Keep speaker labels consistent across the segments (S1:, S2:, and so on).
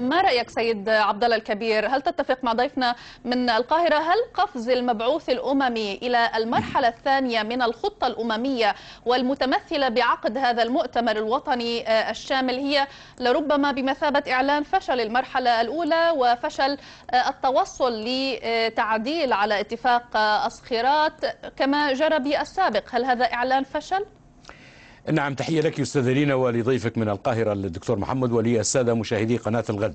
S1: ما رأيك سيد عبد الله الكبير هل تتفق مع ضيفنا من القاهرة هل قفز المبعوث الأممي إلى المرحلة الثانية من الخطة الأممية والمتمثلة بعقد هذا المؤتمر الوطني آه، الشامل هي لربما بمثابة إعلان فشل المرحلة الأولى وفشل آه، التوصل لتعديل على اتفاق الصخيرات آه، كما جرى بالسابق هل هذا إعلان فشل؟
S2: نعم تحية لك أستاذ لينا ولضيفك من القاهرة الدكتور محمد وللسادة مشاهدي قناة الغد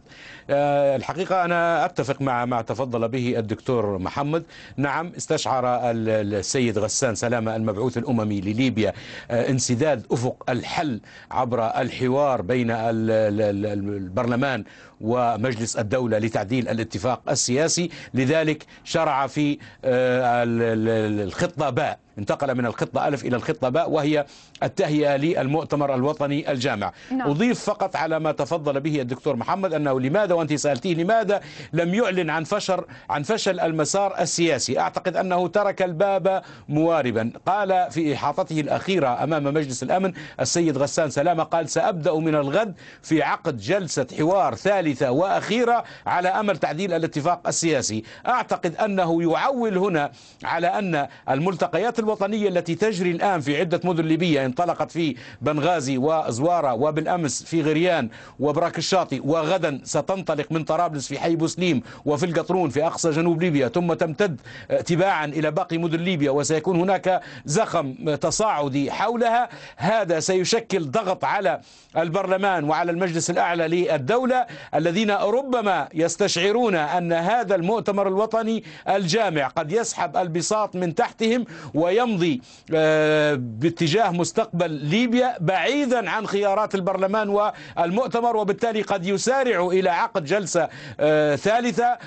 S2: آه، الحقيقة أنا أتفق مع ما تفضل به الدكتور محمد نعم استشعر السيد غسان سلامة المبعوث الأممي لليبيا آه، انسداد أفق الحل عبر الحوار بين البرلمان ومجلس الدولة لتعديل الاتفاق السياسي لذلك شرع في آه، الخطة باء انتقل من الخطة ألف إلى الخطة باء وهي التهيئة للمؤتمر الوطني الجامع نعم. أضيف فقط على ما تفضل به الدكتور محمد أنه لماذا وأنت سألتيه لماذا لم يعلن عن فشل عن فشل المسار السياسي أعتقد أنه ترك الباب مواربا قال في إحاطته الأخيرة أمام مجلس الأمن السيد غسان سلامة قال سأبدأ من الغد في عقد جلسة حوار ثالثة وأخيرة على أمل تعديل الاتفاق السياسي أعتقد أنه يعول هنا على أن الملتقيات الوطنية التي تجري الآن في عدة مدن ليبية انطلقت في بنغازي وزوارة وبالأمس في غريان وبراك الشاطئ وغدا ستنطلق من طرابلس في حي بوسليم وفي القطرون في أقصى جنوب ليبيا ثم تمتد تباعا إلى باقي مدن ليبيا وسيكون هناك زخم تصاعدي حولها هذا سيشكل ضغط على البرلمان وعلى المجلس الأعلى للدولة الذين ربما يستشعرون أن هذا المؤتمر الوطني الجامع قد يسحب البساط من تحتهم وي ويمضي آه، باتجاه مستقبل ليبيا بعيدا عن خيارات البرلمان والمؤتمر وبالتالي قد يسارع إلى عقد جلسة آه، ثالثة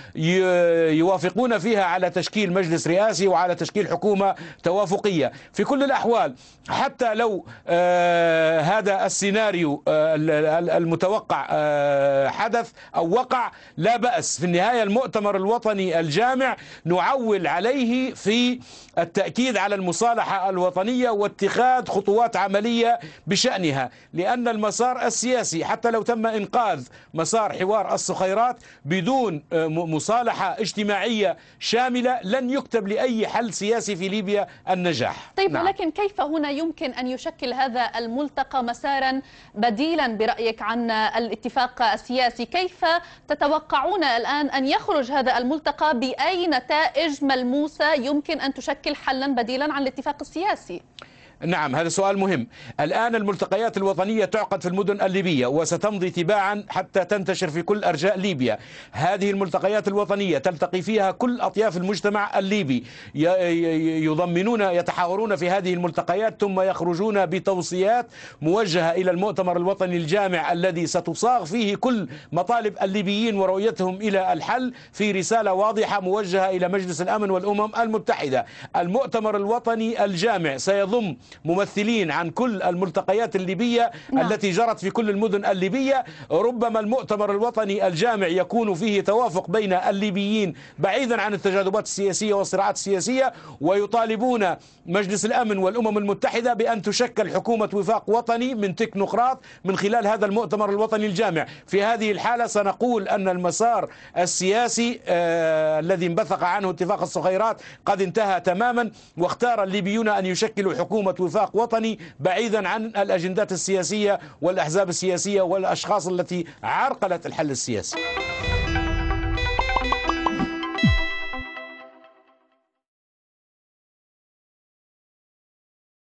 S2: يوافقون فيها على تشكيل مجلس رئاسي وعلى تشكيل حكومة توافقية في كل الأحوال حتى لو آه، هذا السيناريو المتوقع حدث أو وقع لا بأس في النهاية المؤتمر الوطني الجامع نعول عليه في التأكيد على المصالحة الوطنية واتخاذ خطوات عملية بشأنها لأن المسار السياسي حتى لو تم إنقاذ مسار حوار الصخيرات بدون آه، مصالحة اجتماعية شاملة لن يكتب لأي حل سياسي في ليبيا النجاح طيب نعم. ولكن
S1: كيف هنا يمكن أن يشكل هذا الملتقى مسارا بديلا برأيك عن الاتفاق السياسي كيف تتوقعون الآن أن يخرج هذا الملتقى بأي نتائج ملموسة يمكن أن تشكل حلا بديلا عن الاتفاق السياسي
S2: نعم هذا سؤال مهم الآن الملتقيات الوطنية تعقد في المدن الليبية وستمضي تباعا حتى تنتشر في كل أرجاء ليبيا هذه الملتقيات الوطنية تلتقي فيها كل أطياف المجتمع الليبي يضمنون يتحاورون في هذه الملتقيات ثم يخرجون بتوصيات موجهة إلى المؤتمر الوطني الجامع الذي ستصاغ فيه كل مطالب الليبيين ورؤيتهم إلى الحل في رسالة واضحة موجهة إلى مجلس الأمن والأمم المتحدة المؤتمر الوطني الجامع سيضم ممثلين عن كل الملتقيات الليبية نعم. التي جرت في كل المدن الليبية ربما المؤتمر الوطني الجامع يكون فيه توافق بين الليبيين بعيدا عن التجاذبات السياسية والصراعات السياسية ويطالبون مجلس الأمن والأمم المتحدة بأن تشكل حكومة وفاق وطني من تكنوقراط من خلال هذا المؤتمر الوطني الجامع في هذه الحالة سنقول أن المسار السياسي آه الذي انبثق عنه اتفاق الصخيرات قد انتهى تماما واختار الليبيون أن يشكلوا حكومة وثاق وطني بعيدا عن الأجندات السياسية والأحزاب السياسية والأشخاص التي عرقلت الحل السياسي